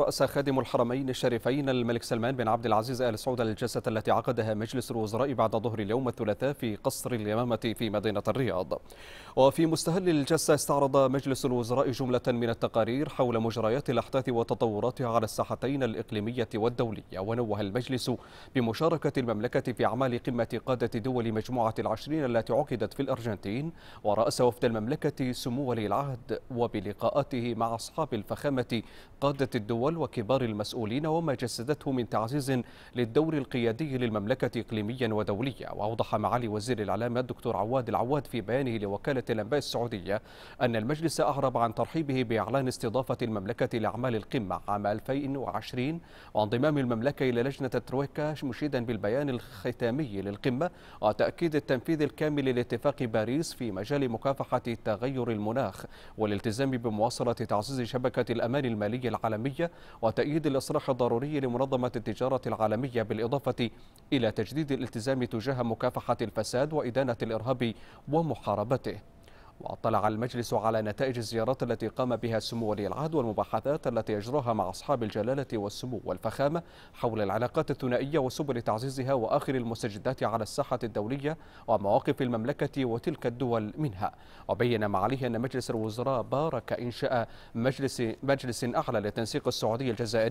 رأس خادم الحرمين الشريفين الملك سلمان بن عبد العزيز آل سعود الجلسة التي عقدها مجلس الوزراء بعد ظهر اليوم الثلاثاء في قصر اليمامة في مدينة الرياض وفي مستهل الجلسة استعرض مجلس الوزراء جملة من التقارير حول مجريات الأحداث وتطوراتها على الساحتين الإقليمية والدولية ونوه المجلس بمشاركة المملكة في أعمال قمة قادة دول مجموعة العشرين التي عقدت في الأرجنتين ورأس وفد المملكة سمو ولي العهد وبلقاءاته مع أصحاب الفخامة قادة الدول الدول وكبار المسؤولين وما جسدته من تعزيز للدور القيادي للمملكة إقليميا ودوليا وأوضح معالي وزير الإعلام الدكتور عواد العواد في بيانه لوكالة الأنباء السعودية أن المجلس أعرب عن ترحيبه بإعلان استضافة المملكة لأعمال القمة عام 2020 وانضمام المملكة إلى لجنة الترويكا مشيدا بالبيان الختامي للقمة وتأكيد التنفيذ الكامل لاتفاق باريس في مجال مكافحة تغير المناخ والالتزام بمواصلة تعزيز شبكة الأمان المالي العالمية وتأييد الإصلاح الضروري لمنظمة التجارة العالمية بالإضافة إلى تجديد الالتزام تجاه مكافحة الفساد وإدانة الإرهاب ومحاربته واطلع المجلس على نتائج الزيارات التي قام بها سمو ولي العهد والمباحثات التي يجراها مع أصحاب الجلالة والسمو والفخامة حول العلاقات الثنائية وسبل تعزيزها وآخر المستجدات على الساحة الدولية ومواقف المملكة وتلك الدول منها وبين معاليه أن مجلس الوزراء بارك إنشاء مجلس, مجلس أعلى لتنسيق السعودية الجزائرية